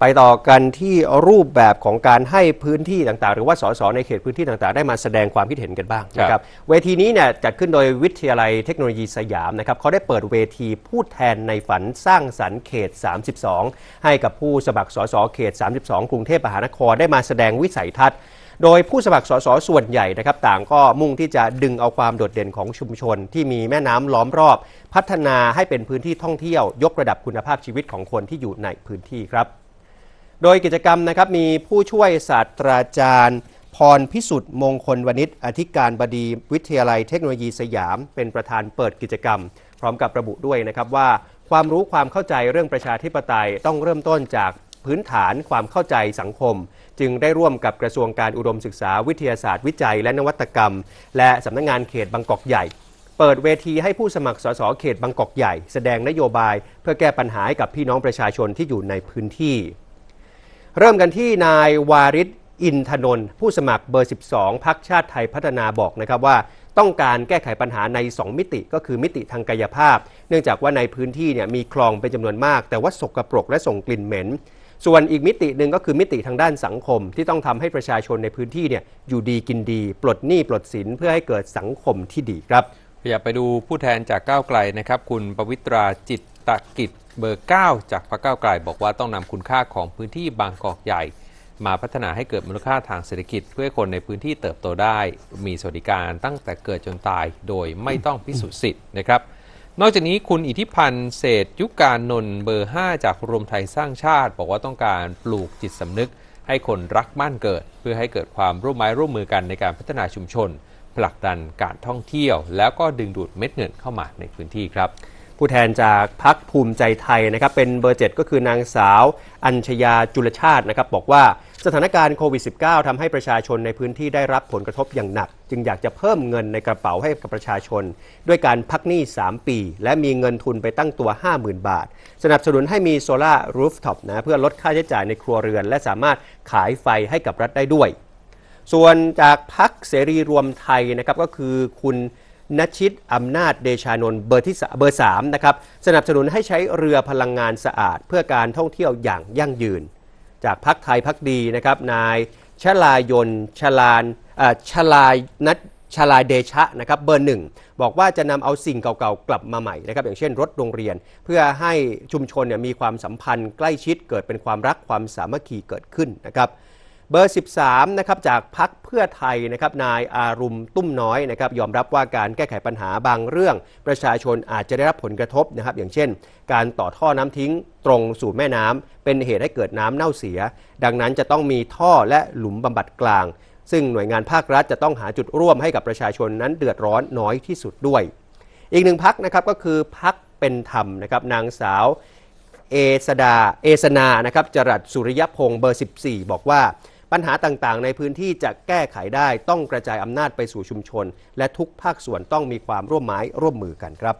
ไปต่อกันที่รูปแบบของการให้พื้นที่ต่างๆ หรือว่าสสในเขตพื้นที่ต่าง ๆ ได้มาแสดงความคิดเห็นกันบ้างนะครับ เวทีนี้เนี่ยจัดขึ้นโดยวิทยาลัยเทคโนโลยีสยามนะครับ เขาได้เปิดเวทีพูดแทนในฝันสร้างสรรค์เขต 32 ให้กับผู้สมัครสสเขต 32 กรุงเทพมหานครได้มาแสดงวิสัยทัศน์ โดยผู้สมัครสสส่วนใหญ่นะครับ ต่างก็มุ่งที่จะดึงเอาความโดดเด่นของชุมชน ที่มีแม่น้ำล้อมรอบ พัฒนาให้เป็นพื้นที่ท่องเที่ยวยกระดับคุณภาพชีวิตของคนที่อยู่ในพื้นที่ครับโดยกิจกรรมนะครับมีผู้ช่วยศาสตราจารย์ พรพิสุทธิ์มงคลวณิชอธิการบดี วิทยาลัยเทคโนโลยีสยาม เป็นประธานเปิดกิจกรรม พร้อมกับระบุด้วยนะครับว่า ความรู้ความเข้าใจเรื่องประชาธิปไตยต้องเริ่มต้นจากพื้นฐานความเข้าใจสังคม จึงได้ร่วมกับกระทรวงการอุดมศึกษาวิทยาศาสตร์วิจัยและนวัตกรรม และสำนักงงานเขตบางกอกใหญ่ เปิดเวทีให้ผู้สมัครสสเขตบางกอกใหญ่ แสดงนโยบาย เพื่อแก้ปัญหาให้กับพี่น้องประชาชนที่อยู่ในพื้นที่เริ่มกันที่นายวาริศอินทนนท์ผู้สมัครเบอร์ 12 พักชาติไทยพัฒนาบอกนะครับว่าต้องการแก้ไขปัญหาใน 2 มิติก็คือมิติทางกายภาพ เนื่องจากว่าในพื้นที่เนี่ยมีคลองเป็นจำนวนมากแต่ว่าสกรปรก และส่งกลิ่นเหม็น ส่วนอีกมิติหนึ่งก็คือมิติทางด้านสังคมที่ต้องทำให้ประชาชนในพื้นที่เนี่ยอยู่ดีกินดี ปลดหนี้ปลดสินเพื่อให้เกิดสังคมที่ดีครับอยากไปดูผู้แทนจากก้าวไกลนะครับคุณปวิตราจิตตะกิจเบอร์ 9 จากพระเก้าไกลบอกว่าต้องนำคุณค่าของพื้นที่บางกอกใหญ่ มาพัฒนาให้เกิดมูลค่าทางเศรษฐกิจเพื่อคนในพื้นที่เติบโตได้ มีสวัสดิการตั้งแต่เกิดจนตายโดยไม่ต้องพิสูจน์สิทธิ์นะครับนอกจากนี้คุณอิทธิพันธ์เศษยุการนนเบอร์ 5 จากรวมไทยสร้างชาติบอกว่าต้องการปลูกจิตสำนึก ให้คนรักบ้านเกิด เพื่อให้เกิดความร่วมไม้ร่วมมือกันในการพัฒนาชุมชนผลักดันการท่องเที่ยว แล้วก็ดึงดูดเม็ดเงินเข้ามาในพื้นที่ครับผู้แทนจากพักภูมิใจไทยนะครับ เป็นเบอร์เจ็ดก็คือนางสาวอัญชยาจุลชาตินะครับบอกว่าสถานการณ์โควิด -19 ทำให้ประชาชนในพื้นที่ได้รับผลกระทบอย่างหนัก จึงอยากจะเพิ่มเงินในกระเป๋าให้กับประชาชน ด้วยการพักหนี้3ปี และมีเงินทุนไปตั้งตัว 50,000 บาท สนับสนุนให้มีโซลา่ารูฟท็อปนะ เพื่อลดค่าใช้จ่ายในครัวเรือน และสามารถขายไฟให้กับรัฐได้ด้วย ส่วนจากพักเสรีรวมไทยนะครับก็คือคุณนชิตอำนาจเดชานนท์เบอร์ที่เบอร์สามนะครับสนับสนุนให้ใช้เรือพลังงานสะอาด เพื่อการท่องเที่ยวอย่างยั่งยืน จากพักไทยพักดีนะครับนายชลายนชลานชลายนัทชลายเดชะนะครับเบอร์หนึ่งบอกว่าจะนำเอาสิ่งเก่าๆกลับมาใหม่นะครับอย่างเช่นรถโรงเรียนเพื่อให้ชุมชนเนี่ยมีความสัมพันธ์ใกล้ชิดเกิดเป็นความรักความสามัคคีเกิดขึ้นนะครับเบอร์ 13 นะครับ จากพักเพื่อไทยนะครับ นายอารุมตุ้มน้อยนะครับยอมรับว่าการแก้ไขปัญหาบางเรื่อง ประชาชนอาจจะได้รับผลกระทบนะครับอย่างเช่น การต่อท่อน้ำทิ้งตรงสู่แม่น้ำ เป็นเหตุให้เกิดน้ำเน่าเสีย ดังนั้นจะต้องมีท่อและหลุมบำบัดกลาง ซึ่งหน่วยงานภาครัฐจะต้องหาจุดร่วมให้กับประชาชนนั้นเดือดร้อนน้อยที่สุดด้วย อีกหนึ่งพักนะครับก็คือพักเป็นธรรมนะครับนางสาวเอสดา เอสนานะครับจรัสสุริยพงศ์เบอร์ 14 บอกว่าปัญหาต่างๆ ในพื้นที่จะแก้ไขได้ต้องกระจายอำนาจไปสู่ชุมชน และทุกภาคส่วนต้องมีความร่วมไม้ร่วมมือกันครับ